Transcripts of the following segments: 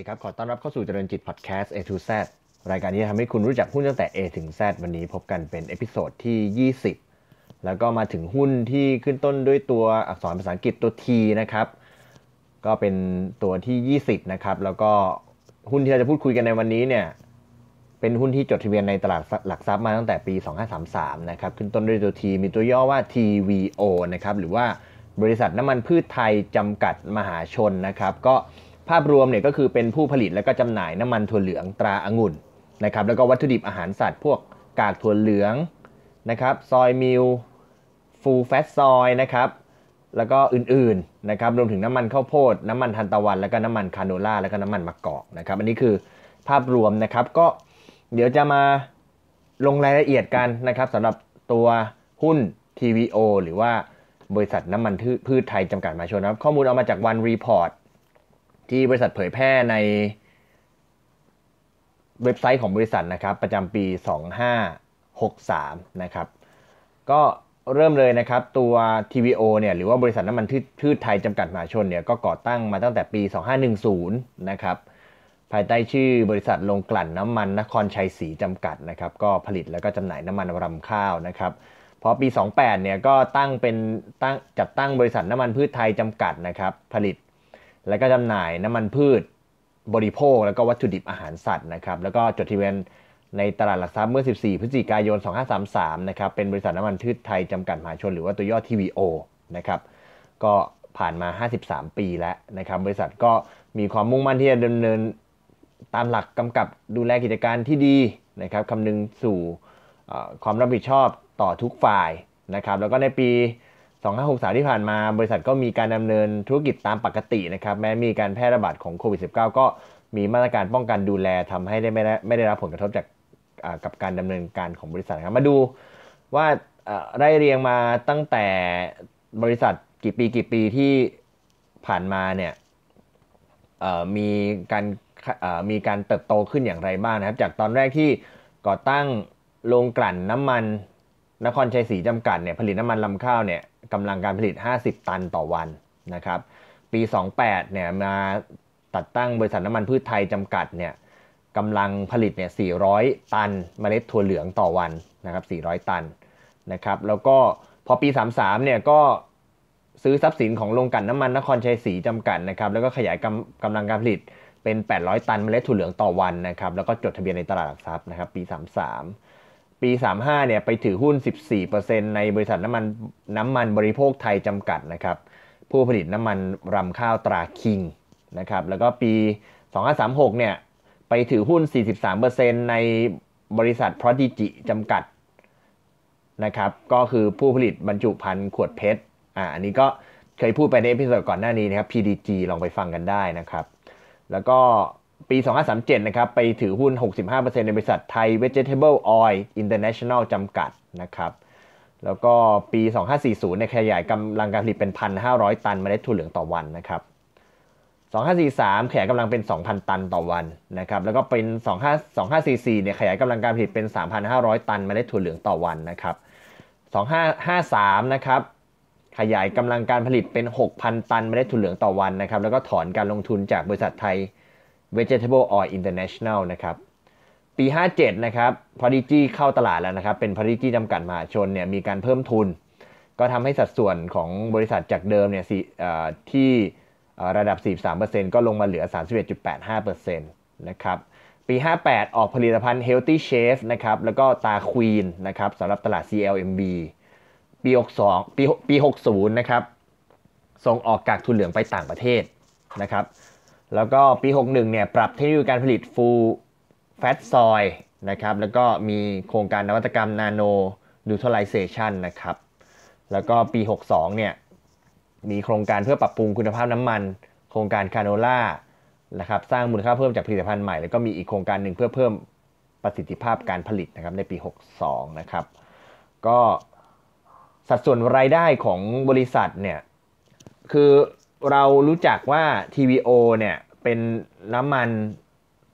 ัสดีครับขอต้อนรับเข้าสู่เจริญจิตพอดแคสต์ A to Z รายการที่ทำให้คุณรู้จักหุ้นตั้งแต่ A ถึง Z วันนี้พบกันเป็นเอพิโซดที่ 20 แล้วก็มาถึงหุ้นที่ขึ้นต้นด้วยตัวอักษรภาษาอังกฤษตัว T นะครับ ก็เป็นตัวที่ 20 นะครับแล้วก็หุ้นที่เราจะพูดคุยกันในวันนี้เนี่ย เป็นหุ้นที่จดทะเบียนในตลาดหลักทรัพย์มาตั้งแต่ปี 2533 นะครับขึ้นต้นด้วยตัว T มีตัวย่อว่า TVO นะครับหรือว่าบริษัทน้ำมันพืชไทยจำกัดมหาชนนะครับ ก็ภาพรวมเนี่ยก็คือเป็นผู้ผลิตและก็จำหน่ายน้ำมันถั่วเหลืองตราองุ่นนะครับแล้วก็วัตถุดิบอาหารสัตว์ พวกกากถั่วเหลืองนะครับซอยมิล ฟูลแฟตซอยนะครับแล้วก็อื่นๆนะครับรวมถึงน้ำมันข้าวโพด น้ำมันทันตะวัน แล้วก็น้ำมันคาโนล่าแล้วก็น้ำมันมะกอกนะครับอันนี้คือภาพรวมนะครับก็เดี๋ยวจะมาลงรายละเอียดกันนะครับสำหรับตัวหุ้น TVO หรือว่าบริษัทน้ำมันพืชไทยจำกัดมาชนครับข้อมูลเอามาจากวันรีพอร์ตที่บริษัทเผยแพร่ในเว็บไซต์ของบริษัทนะครับประจำปี 2563นะครับก็เริ่มเลยนะครับตัว TVO เนี่ยหรือว่าบริษัทน้ำมันพืชไทยจำกัดมหาชนเนี่ยก็ก่อตั้งมาตั้งแต่ปี 2510นะครับภายใต้ชื่อบริษัทลงกลั่นน้ำมันนครชัยศรีจำกัดนะครับก็ผลิตแล้วก็จำหน่ายน้ำมันรำข้าวนะครับพอปี 28เนี่ยก็ตั้งเป็นตั้งจัดตั้งบริษัทน้ำมันพืชไทยจำกัดนะครับผลิตแล้วก็จำหน่ายน้ำมันพืชบริโภคแล้วก็วัตถุดิบอาหารสัตว์นะครับแล้วก็จดทะเบียนในตลาดหลักทรัพย์เมื่อ 14 พฤศจิกายน 2533 นะครับเป็นบริษัทน้ำมันพืชไทยจำกัดมหาชน หรือว่าตัวย่อ TVO นะครับก็ผ่านมา 53 ปีแล้วนะครับบริษัทก็มีความมุ่งมั่นที่จะดำเนิน ตามหลักกำกับดูแลกิจการที่ดีนะครับคำนึงสู่ความรับผิดชอบต่อทุกฝ่ายนะครับแล้วก็ในปี2563ที่ผ่านมาบริษัทก็มีการดำเนินธุรกิจตามปกตินะครับแม้มีการแพร่ระบาดของโควิด -19 ก็มีมาตรการป้องกันดูแลทำให้ได้ไม่ได้ไม่ได้รับผลกระทบจากกับการดำเนินการของบริษัทครับมาดู ว่าไล่เรียงมาตั้งแต่บริษัทกี่ปีกี่ปีที่ผ่านมาเนี่ยมีการมีการเติบโตขึ้นอย่างไรบ้างนะครับ จากตอนแรกที่ก่อตั้งโรงกลั่นน้ำมันนครชัยศรีจำกัดเนี่ยผลิตน้ำมันลำข้าวเนี่ยกำลังการผลิต 50 ตันต่อวันนะครับ ปี 28 เนี่ย มาตัดตั้งบริษัทน้ำมันพืชไทยจำกัดเนี่ยกำลังผลิตเนี่ย 400 ตันมเมล็ดถั่วเหลืองต่อวันนะครับ 400 ตันนะครับ แล้วก็พอปี 33 เนี่ย ก็ซื้อทรัพย์สินของโรงกลั่นน้ำมันนครชัยศรีจำกัดนะครับ แล้วก็ขยายกำกำลังการผลิตเป็น 800 ตันมเมล็ดถั่วเหลืองต่อวันนะครับ แล้วก็จดทะเบียนในตลาดหลักทรัพย์นะครับ ปี 33ปี 35เนี่ย ไปถือหุ้น 14%ในบริษัทน้ำมัน น้ำมันบริโภคไทยจำกัด นะครับ ผู้ผลิตน้ำมันรำข้าวตราคิง นะครับ แล้วก็ ปี 2536เนี่ย ไปถือหุ้น 43%ในบริษัทพรอด i จ y จำกัด นะครับ ก็คือผู้ผลิตบรรจุภัณฑ์ขวดเพชร อ่า อันนี้ก็ เคยพูดไปในเอพิโซดก่อนหน้านี้นะครับ PDG ลองไปฟังกันได้นะครับ แล้วก็ปี 2537นะครับไปถือหุ้น65%ในบริษัทไทย Vegetable Oil International จำกัดนะครับแล้วก็ปี 2540ในขยายกำลังการผลิตเป็น1,500 ตันเมล็ดถั่วเหลืองต่อวันนะครับ2543ขยายกำลังเป็น2,000ตันต่อวันนะครับแล้วก็เป็น 25 2544เนี่ยขยายกำลังการผลิตเป็น 3,500 ตันเมล็ดถั่วเหลืองต่อวันนะครับ2553นะครับขยายกำลังการผลิตเป็น 6,000 ตันเมล็ดถั่วเหลืองต่อวันนะครับแล้วก็ถอนการลงทุนจากบริษัทไทย Vegetable Oil International นะครับปี 57นะครับพ r o d จี้เข้าตลาดแล้วนะครับเป็นพ r o d จี้จำกัดมหาชนเนี่ยมีการเพิ่มทุน ก็ทำให้สัดส่วนของบริษัทจากเดิมเนี่ยที่ระดับ 43%ก็ลงมาเหลือ 31.85%นะครับปี 58 ออกผลิตภัณฑ์ Healthy Chef นะครับแล้วก็ตาควีนนะครับสำหรับตลาด CLMB ปี62ปีปี60นะครับส่งออกกากทุนเหลืองไปต่างประเทศนะครับแล้วก็ปี 61เนี่ย ปรับเทคโนโลยีการผลิตฟูแฟตซอยนะครับ แล้วก็มีโครงการนวัตกรรมนาโนดูทอไลเซชันนะครับ แล้วก็ปี 62เนี่ย มีโครงการเพื่อปรับปรุงคุณภาพน้ำมัน โครงการคาโนล่านะครับ สร้างมูลค่าเพิ่มจากผลิตภัณฑ์ใหม่ แล้วก็มีอีกโครงการหนึ่งเพื่อเพิ่มประสิทธิภาพการผลิตนะครับ ในปี 62 นะครับ ก็สัดส่วนรายได้ของบริษัทเนี่ยคือเรารู้จักว่า TVO เนี่ยเป็นน้ำมัน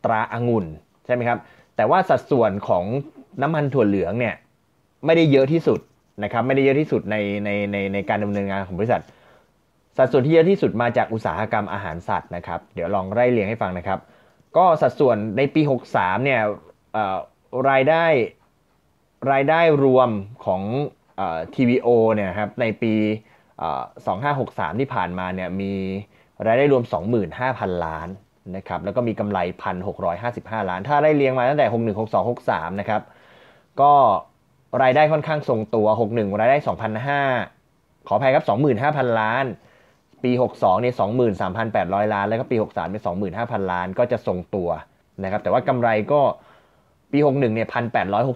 ตราอางุ่นใช่ไหมครับแต่ว่าสัดส่วนของน้ำมันถั่วเหลืองเนี่ยไม่ได้เยอะที่สุดนะครับไม่ได้เยอะที่สุดในในในในการดำเนินงานของบริษัท สัดส่วนที่เยอะที่สุดมาจากอุตสาหกรรมอาหารสัตว์นะครับเดี๋ยวลองไล่เรียงให้ฟังนะครับ ก็สัดส่วนในปี 63เนี่ยรายได้รายได้รวมของ TVO เนี่ยครับในปี2563 ที่ผ่านมาเนี่ยมีรายได้รวม 25,000 ล้านนะครับแล้วก็มีกำไร1,655ล้าน ถ้าได้เลี้ยงมาตั้งแต่61 62 63นะครับก็รายได้ค่อนข้างทรงตัว 61รายได้2,500ขออภัยครับ 25,000 ล้าน ปี 62เนี่ย23,800 ล้าน แล้วก็ปี63เป็น25,000 ล้านก็จะทรงตัวนะครับแต่ว่ากำไรก็ปี 61เนี่ย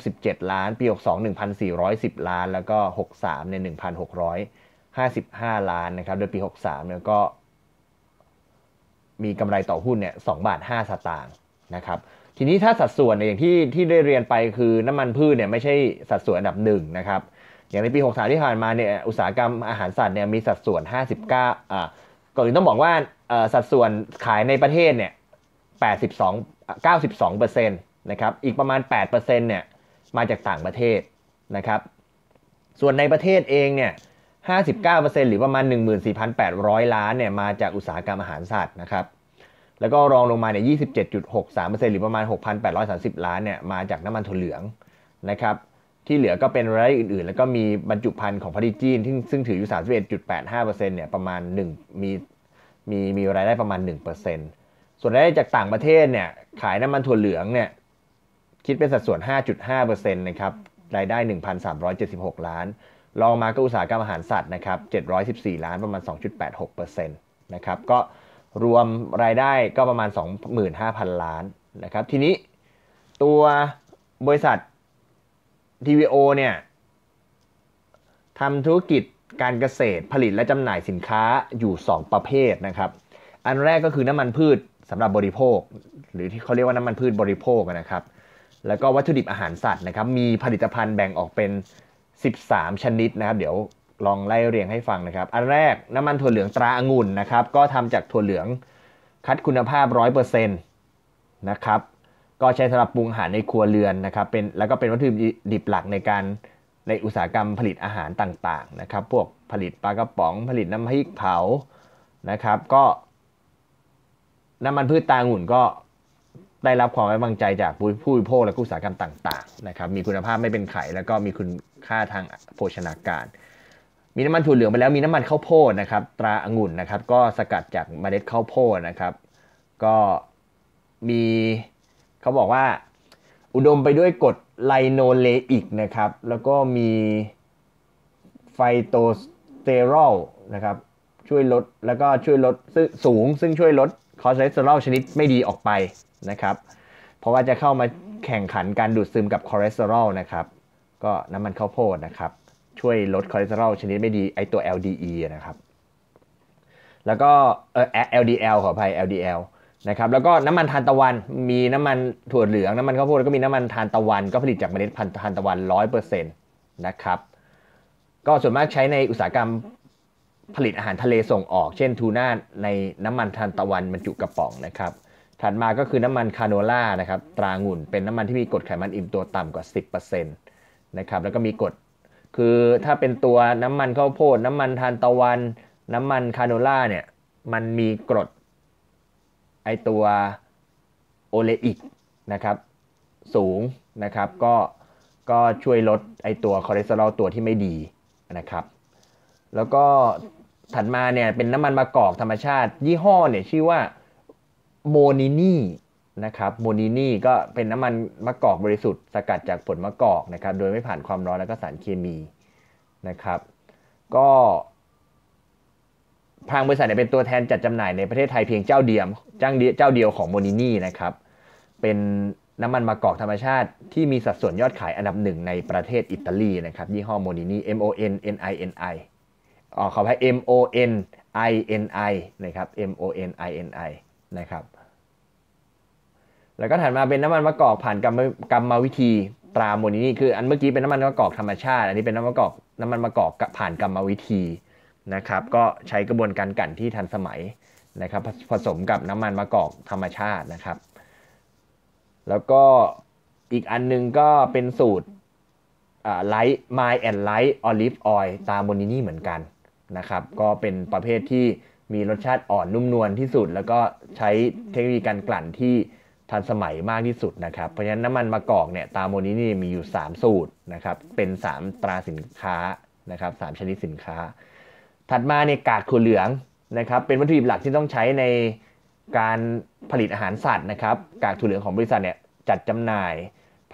1,867 ล้าน ปี 62 1,410 ล้าน แล้วก็63เนี่ย1,600 55 ล้านนะครับโดยปี 63เนี่ยก็ มีกำไรต่อหุ้นเนี่ย2บาท 5สตางค์นะครับ ทีนี้ถ้าสัดส่วนเนี่ยอย่างที่ที่ได้เรียนไปคือน้ำมันพืชเนี่ยไม่ใช่สัดส่วนอันดับหนึ่งนะครับ อย่างในปี 63 ที่ผ่านมาเนี่ยอุตสาหกรรมอาหารสัตว์เนี่ยมีสัดส่วน 59อ่าก่อนอื่นต้องบอกว่าสัดส่วนขายในประเทศเนี่ย82 92%นะครับอีกประมาณ 8%เนี่ยมาจากต่างประเทศนะครับ ส่วนในประเทศเองเนี่ย59%หรือประมาณ 14,800 ล้านเนี่ยมาจากอุตสาหกรรมอาหารสัตว์นะครับ แล้วก็รองลงมาเนี่ย27.63%หรือประมาณ 6,830 ล้านเนี่ยมาจากน้ำมันถั่วเหลืองนะครับ ที่เหลือก็เป็นรายได้อื่นๆ แล้วก็มีบรรจุภัณฑ์ของพอดีจีน่ซึ่งถืออยู่31.85%เนี่ยประมาณ1มีมีมีรายได้ประมาณ 1%ส่วนรายได้จากต่างประเทศเนี่ยขายน้ำมันถั่วเหลืองเนี่ยคิดเป็นสัดส่วน 5.5%นะครับรายได้ 1,376 ล้านรองมาก็อุตสาหกรรมอาหารสัตว์นะครับ 714 ล้านประมาณ 2.86%นะครับ ก็รวมรายได้ก็ประมาณ 25,000 ล้านนะครับ ทีนี้ตัวบริษัท TVO เนี่ยทำธุรกิจการเกษตรผลิตและจำหน่ายสินค้าอยู่ 2 ประเภทนะครับ อันแรกก็คือน้ำมันพืชสำหรับบริโภค หรือที่เขาเรียกว่าน้ำมันพืชบริโภคนะครับ แล้วก็วัตถุดิบอาหารสัตว์นะครับ มีผลิตภัณฑ์แบ่งออกเป็น13ชนิดนะครับ เดี๋ยวลองไล่เรียงให้ฟังนะครับอันแรกน้ำมันถั่วเหลืองตราอางุ่นนะครับ ก็ทำจากถั่วเหลืองคัดคุณภาพ 100%นนะครับ ก็ใช้สำหรับปรุงอาหารในครัวเรือนนะครับเป็นแล้วก็เป็นวัตถุดิบหลักในการในอุตสาหกรรมผลิตอาหารต่างๆนะครับ พวกผลิตปลากระป๋องผลิตน้ำพริกเผานะครับ ก็ น้ำมันพืชตาองุ่นก็ได้รับความไว้วางใจจากผู้บริโภคและกุตสาหกรรมต่างๆนะครับ มีคุณภาพไม่เป็นไขแล้วก็มีคุณค่าทางโภชนาการ มีน้ำมันถั่วเหลืองไปแล้วมีน้ำมันข้าวโพดนะครับ ตราองุ่นนะครับก็สกัดจากเมล็ดข้าวโพดนะครับ ก็มีเขาบอกว่า อุดมไปด้วยกรดไลโนเลอิกนะครับแล้วก็มีไฟโตสเตอรอลนะครับช่วยลดแล้วก็ช่วยลดสูงซึ่งช่วยลดคอเลสเตอรอลชนิดไม่ดีออกไปนะครับ เพราะว่าจะเข้ามาแข่งขันการดูดซึมกับคอเลสเตอรอลนะครับก็น้ำมันข้าวโพดนะครับช่วยลดคอเลสเตอรอลชนิดไม่ดีไอตัว LDE นะครับ แล้วก็เออ LDL ขออภัย LDL นะครับแล้วก็น้ำมันทานตะวัน มีน้ำมันถั่วเหลืองน้ำมันข้าวโพดแล้วก็มีน้ำมันทานตะวัน ก็ผลิตจากเมล็ดพันธุ์ทานตะวัน100%นะครับก็ส่วนมากใช้ในอุตสาหกรรมผลิตอาหารทะเลส่งออก เช่นทูน่าในน้ำมันทานตะวันบรรจุกระป๋องนะครับถัดมาก็คือน้ำมัน คาโนล่านะครับตรางุ่น เป็นน้ำมันที่มีกรดไขมันอิ่มตัวต่ำกว่า10%นะครับ แล้วก็มีกรดคือถ้าเป็นตัวน้ำมันข้าวโพด น้ำมันทานตะวัน น้ำมันคาโนล่าเนี่ยมันมีกรด ไอตัวโอเลอิกนะครับ สูงนะครับ ก็ก็ช่วยลดไอตัวคอเลสเตอรอลตัวที่ไม่ดีนะครับ แล้วก็ถัดมาเนี่ยเป็นน้ำมันมะกอกธรรมชาติยี่ห้อ เนี่ยชื่อว่าโมนินีนะครับโมนินีก็เป็นน้ำมันมะกอกบริสุทธิ์สกัดจากผลมะกอกนะครับโดยไม่ผ่านความร้อนและก็สารเคมีนะครับ ก็ทางบริษัทเป็นตัวแทนจัดจำหน่ายในประเทศไทยเพียงเจ้าเดียวจ้าเจ้าเดียวของโมนินีนะครับเป็นน้ำมันมะกอกธรรมชาติ ที่มีสัดส่วนยอดขายอันดับหนึ่งในประเทศอิตาลีนะครับยี่ห้อโมนินี M O N N I N I ออกขอให้ M O N I N I นะครับ M O N I N I นะครับ แล้วก็ถัดมาเป็นน้ำมันมะกอกผ่านกรรมกรรมวิธีตราโมนี้คืออันเมื่อกี้เป็นน้ำมันมะกอกธรรมชาติ อันนี้เป็นน้ำมันมะกอกน้ำมันมะกอกผ่านกรรมวิธีนะครับ ก็ใช้กระบวนการกั่นที่ทันสมัยนะครับผสมกับน้ำมันมะกอกธรรมชาตินะครับ แล้วก็อีกอันนึงก็เป็นสูตรไลท์ไมล์แอนด์ไลท์ออลิฟออยล์ตามโมนินี่เหมือนกันนะครับก็เป็นประเภทที่มีรสชาติอ่อนนุ่มนวลที่สุด แล้วก็ใช้เทคโนโลยีการกลั่นที่ทันสมัยมากที่สุดนะครับเพราะฉะนั้นน้ำมันมะกอกเนี่ยตามโมนี้นี่มีอยู่ 3 สูตรนะครับเป็น 3 ตราสินค้านะครับสชนิดสินค้า ถัดมาเนี่ยกากถั่วเหลืองนะครับเป็นวัตถุดิบหลักที่ต้องใช้ในการผลิตอาหารสัตว์นะครับกากถั่วเหลืองของบริษัทเนี่ยจัดจำหน่าย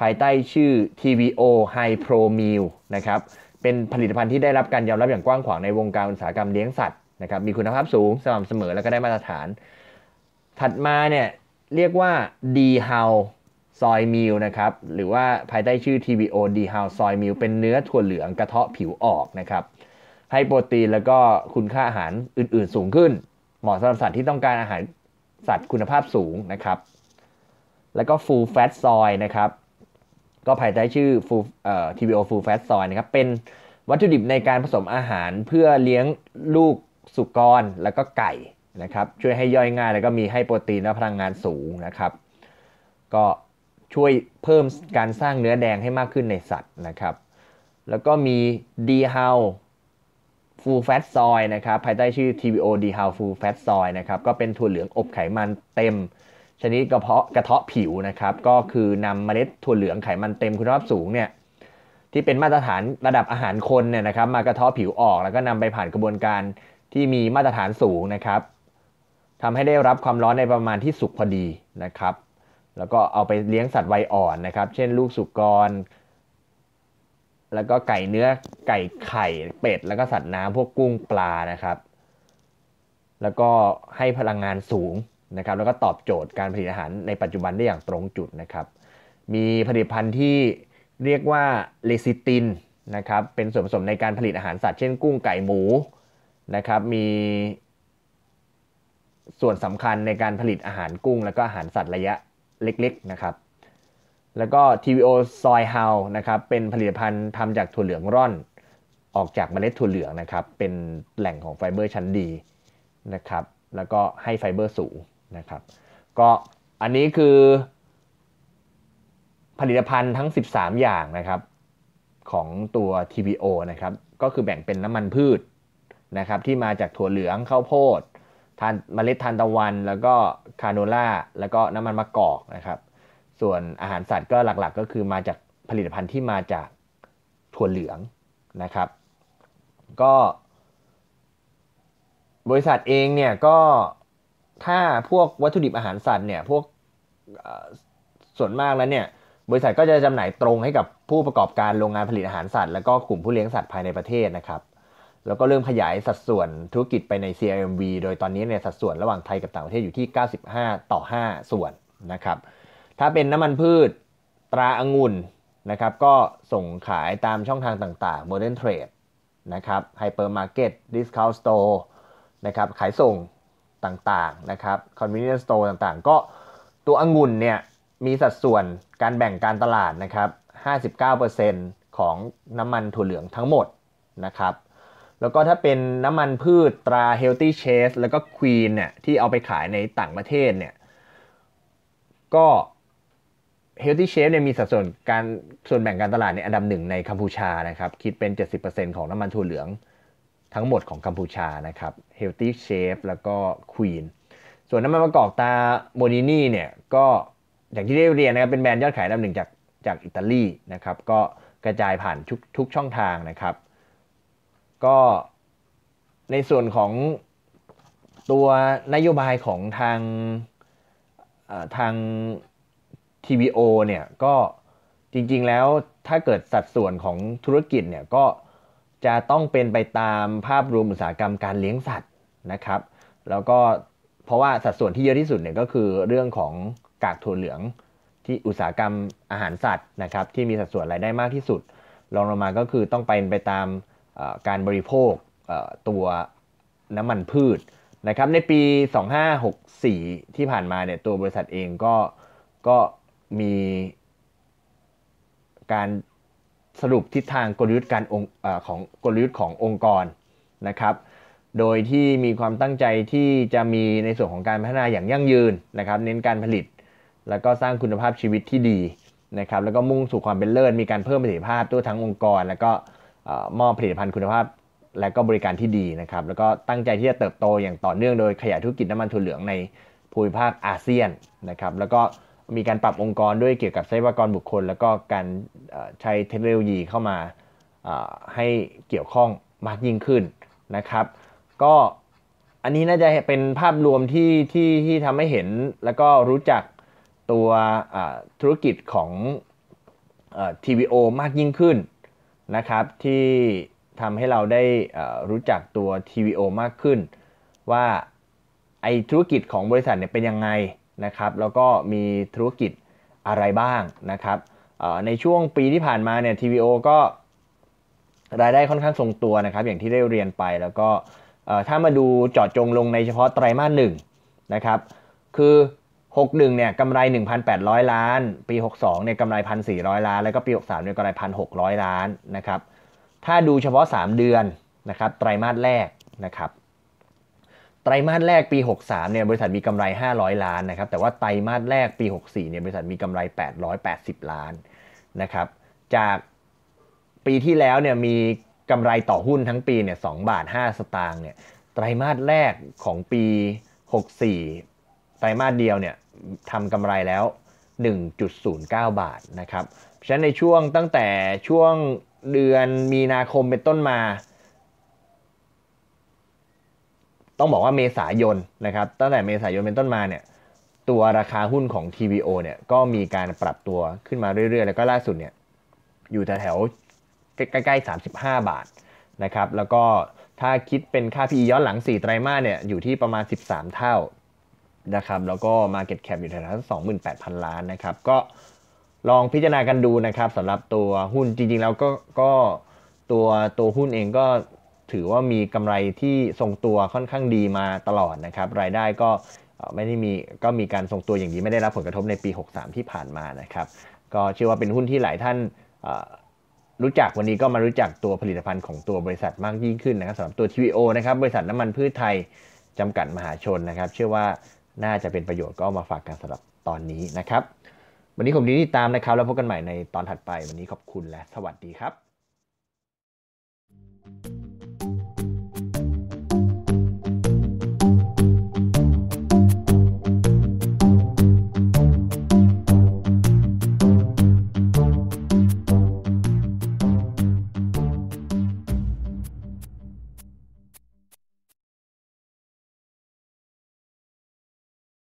ภายใต้ชื่อ TVO High Pro Meal นะครับเป็นผลิตภัณฑ์ที่ได้รับการยอมรับอย่างกว้างขวางในวงการอุตสาหกรรมเลี้ยงสัตว์นะครับ มีคุณภาพสูงสม่ำเสมอแล้วก็ได้มาตรฐาน ถัดมาเนี่ยเรียกว่า D h o าซอยมิลนะครับหรือว่าภายใต้ชื่อ t b o D h o าซอยมิลเป็นเนื้อถั่วเหลืองกระเทาะผิวออกนะครับ ให้โปรตีนแล้วก็คุณค่าอาหารอื่นๆสูงขึ้น เหมาะสำหรับสัตว์ที่ต้องการอาหารสัตว์คุณภาพสูงนะครับ แล้วก็ฟูลแฟตซอยนะครับก็ภายใต้ชื่อฟูเอ่อ TVO Full Fat Soy นะครับ เป็นวัตถุดิบในการผสมอาหารเพื่อเลี้ยงลูกสุกรแล้วก็ไก่นะครับ ช่วยให้ย่อยง่ายแล้วก็มีให้โปรตีนและพลังงานสูงนะครับ ก็ช่วยเพิ่มการสร้างเนื้อแดงให้มากขึ้นในสัตว์นะครับ แล้วก็มี d h o w Full Fat Soy นะครับ ภายใต้ชื่อ TVO d h o w Full Fat Soy นะครับ ก็เป็นถั่วเหลืองอบไขมันเต็มชนิดกระเพาะกระเทาะผิวนะครับก็คือนำเมล็ดถั่วเหลืองไขมันเต็มคุณภาพสูงเนี่ยที่เป็นมาตรฐานระดับอาหารคนเนี่ยนะครับ มากระเทาะผิวออก แล้วก็นำไปผ่านกระบวนการที่มีมาตรฐานสูงนะครับ ทำให้ได้รับความร้อนในประมาณที่สุกพอดีนะครับ แล้วก็เอาไปเลี้ยงสัตว์วัยอ่อนนะครับเช่นลูกสุกรแล้วก็ไก่เนื้อไก่ไข่เป็ดแล้วก็สัตว์น้ำพวกกุ้งปลานะครับ แล้วก็ให้พลังงานสูงนะครับแล้วก็ตอบโจทย์การผลิตอาหารในปัจจุบันได้อย่างตรงจุดนะครับมีผลิตภัณฑ์ที่เรียกว่าเลซิตินนะครับเป็นส่วนผสมในการผลิตอาหารสัตว์เช่นกุ้งไก่หมูนะครับมีส่วนสำคัญในการผลิตอาหารกุ้งและก็อาหารสัตว์ระยะเล็กๆนะครับแล้วก็ TVO Soy h o w นะครับเป็นผลิตภัณฑ์ทำจากถั่วเหลืองร่อนออกจากเมล็ดถั่วเหลืองนะครับเป็นแหล่งของไฟเบอร์ชั้นดีนะครับแล้วก็ให้ไฟเบอร์สูงนะครับก็อันนี้คือผลิตภัณฑ์ทั้ง 13 อย่างนะครับ ของตัว TPO นะครับ ก็คือแบ่งเป็นน้ำมันพืชนะครับ ที่มาจากถั่วเหลืองข้าวโพดทานเมล็ดทานตะวัน แล้วก็คาโนล่า แล้วก็น้ำมันมะกอกนะครับ ส่วนอาหารสัตว์ก็หลักๆก็คือมาจากผลิตภัณฑ์ที่มาจากถั่วเหลืองนะครับ ก็บริษัทเองเนี่ยก็ถ้าพวกวัตถุดิบอาหารสัตว์เนี่ยพวกส่วนมากแล้วเนี่ยบริษัทก็จะจำหน่ายตรงให้กับผู้ประกอบการโรงงานผลิตอาหารสัตว์ แล้วก็กลุ่มผู้เลี้ยงสัตว์ภายในประเทศนะครับแล้วก็เริ่มขยายสัดส่วนธุรกิจไปใน CRMV โดยตอนนี้เนี่ยสัดส่วนระหว่างไทยกับต่างประเทศอยู่ที่ 95 ต่อ 5 ส่วนนะครับถ้าเป็นน้ำมันพืชตราอางุ่นนะครับก็ส่งขายตามช่องทางต่าง ๆ Modern Trade นะครับ Hypermarket Discount Store นะครับขายส่งต่างๆนะครับ convenience store ต่างๆ ก็ตัวองุ่นเนี่ยมีสัดส่วนการแบ่งการตลาดนะครับ 59%ของน้ำมันถั่วเหลืองทั้งหมดนะครับ แล้วก็ถ้าเป็นน้ำมันพืชตรา healthy chase แล้วก็ queen เนี่ยที่เอาไปขายในต่างประเทศเนี่ย ก็ healthy chase เนี่ยมีสัดส่วนการส่วนแบ่งการตลาดในอันดับหนึ่งในกัมพูชานะครับ คิดเป็น 70%ของน้ำมันถั่วเหลืองทั้งหมดของกัมพูชานะครับ Healthy Shape แล้วก็ Queen ส่วนน้ำมันมะกอกตาโมนินี่เนี่ยก็อย่างที่ได้เรียนนะครับเป็นแบรนด์ยอดขายลำหนึ่งจากจากอิตาลีนะครับก็กระจายผ่านทุกทุกช่องทางนะครับก็ในส่วนของตัวนโยบายของทางทาง TVO เนี่ยก็จริงๆแล้วถ้าเกิดสัดส่วนของธุรกิจเนี่ยก็จะต้องเป็นไปตามภาพรวมอุตสาหกรรมการเลี้ยงสัตว์นะครับ แล้วก็เพราะว่าสัดส่วนที่เยอะที่สุดเนี่ยก็คือเรื่องของกากถั่วเหลืองที่อุตสาหกรรมอาหารสัตว์นะครับที่มีสัดส่วนรายได้มากที่สุดรองลงมา ก็คือต้องไปไปตามการบริโภคตัวน้ำมันพืชนะครับ ในปี 2564ที่ผ่านมาเนี่ยตัวบริษัทเองก็ก็มีการสรุปทิศทางกลยุทธ์การองอของกลยุทธ์ขององค์กรนะครับ โดยที่มีความตั้งใจที่จะมีในส่วนของการพัฒนาอย่างยั่งยืนนะครับ เน้นการผลิต แล้วก็สร้างคุณภาพชีวิตที่ดีนะครับ แล้วก็มุ่งสู่ความเป็นเลิศ มีการเพิ่มประสิทธิภาพตัวทั้งองค์กร แล้วก็มอบผลิตภัณฑ์คุณภาพและก็บริการที่ดีนะครับ แล้วก็ตั้งใจที่จะเติบโตอย่างต่อเนื่องโดยขยายธุรกิจน้ำมันถั่วเหลืองในภูมิภาคอาเซียนนะครับ แล้วก็มีการปรับองค์กรด้วยเกี่ยวกับทรัพยากรบุคคล แล้วก็การใช้เทคโนโลยีเข้ามาให้เกี่ยวข้องมากยิ่งขึ้นนะครับก็อันนี้น่าจะเป็นภาพรวมที่ที่ที่ทำให้เห็นแล้วก็รู้จักตัวธุรกิจของอ TVO มากยิ่งขึ้นนะครับที่ทำให้เราได้รู้จักตัว TVO มากขึ้น ว่าไอธุรกิจของบริษัทเนี่ยเป็นยังไงนะครับแล้วก็มีธุรกิจอะไรบ้างนะครับในช่วงปีที่ผ่านมาเนี่ย TVO ก็รายได้ค่อนข้างทรงตัวนะครับอย่างที่ได้เรียนไป แล้วก็ถ้ามาดูจอดจงลงในเฉพาะไตรมาสหนึ่งนะครับคือ 61เนี่ยกำไร 1,800 ล้าน ปี 62เนี่ยกำไร 1,400 ล้าน แล้วก็ปี 63เนี่ยกำไร 1,600 ล้านนะครับ ถ้าดูเฉพาะ 3 เดือนนะครับไตรมาสแรกนะครับไตรมาสแรกปี 63เนี่ยบริษัทมีกำไร 500 ล้านนะครับแต่ว่าไตรมาสแรกปี 64เนี่ยบริษัทมีกำไร 880 ล้านนะครับจากปีที่แล้วเนี่ยมีกำไรต่อหุ้นทั้งปีเนี่ย2บาท 5 สตางค์เนี่ยไตรมาสแรกของปี 64 ไตรมาสเดียวเนี่ยทำกำไรแล้ว 1.09 บาทนะครับฉะนั้นในช่วงตั้งแต่ช่วงเดือนมีนาคมเป็นต้นมาต้องบอกว่าเมษายนนะครับตั้งแต่เมษายนเป็นต้นมาเนี่ยตัวราคาหุ้นของ TVO เนี่ยก็มีการปรับตัวขึ้นมาเรื่อยๆ แล้วก็ล่าสุดเนี่ยอยู่แถวๆใกล้ๆ35 บาทนะครับแล้วก็ถ้าคิดเป็นค่า PE ย้อนหลัง 4 ไตรมาสเนี่ยอยู่ที่ประมาณ 13 เท่านะครับแล้วก็ Market Cap อยู่แถวๆ28,000 ล้านนะครับ ก็ลองพิจารณากันดูนะครับสำหรับตัวหุ้นจริงๆแล้วก็ก็ตัวตัวหุ้นเองก็ถือว่ามีกำไรที่ทรงตัวค่อนข้างดีมาตลอดนะครับ รายได้ก็ไม่ได้มีก็มีการทรงตัวอย่างนี้ไม่ได้รับผลกระทบในปี 63 ที่ผ่านมานะครับ ก็เชื่อว่าเป็นหุ้นที่หลายท่านรู้จักวันนี้ก็มารู้จักตัวผลิตภัณฑ์ของตัวบริษัทมากยิ่งขึ้นนะครับสำหรับตัว TVO นะครับบริษัทน้ำมันพืชไทยจำกัดมหาชนนะครับ เชื่อว่าน่าจะเป็นประโยชน์ก็มาฝากกันสำหรับตอนนี้นะครับ วันนี้ผมดีที่ตามนะครับ แล้วพบกันใหม่ในตอนถัดไปวันนี้ขอบคุณและสวัสดีครับ